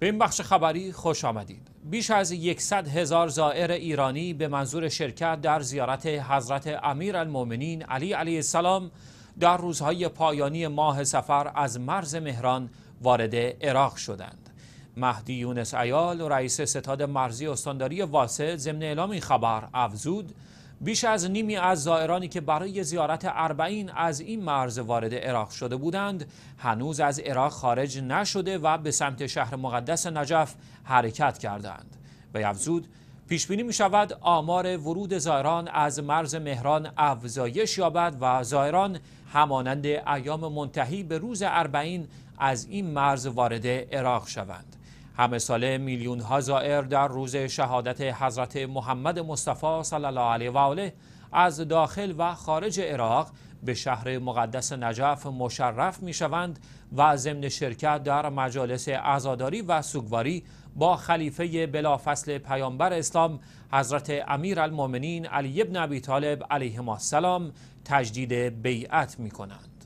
به این بخش خبری خوش آمدید. بیش از 100 هزار زائر ایرانی به منظور شرکت در زیارت حضرت امیر علی علیه السلام در روزهای پایانی ماه سفر از مرز مهران وارد عراق شدند. مهدی یونس ایال رئیس ستاد مرزی استانداری واسه ضمن اعلام این خبر افزود بیش از نیمی از زائرانی که برای زیارت اربعین از این مرز وارد عراق شده بودند هنوز از عراق خارج نشده و به سمت شهر مقدس نجف حرکت کردند به افزود پیش بینی می شود آمار ورود زائران از مرز مهران افزایش یابد و زائران همانند ایام منتهی به روز اربعین از این مرز وارد عراق شوند همه ساله میلیون ها زائر در روز شهادت حضرت محمد مصطفی صلی الله علیه و آله از داخل و خارج عراق به شهر مقدس نجف مشرف می شوند و ضمن شرکت در مجالس عزاداری و سوگواری با خلیفه بلافصل پیامبر اسلام حضرت امیر المومنین علی ابن ابی طالب علیه السلام تجدید بیعت می کنند.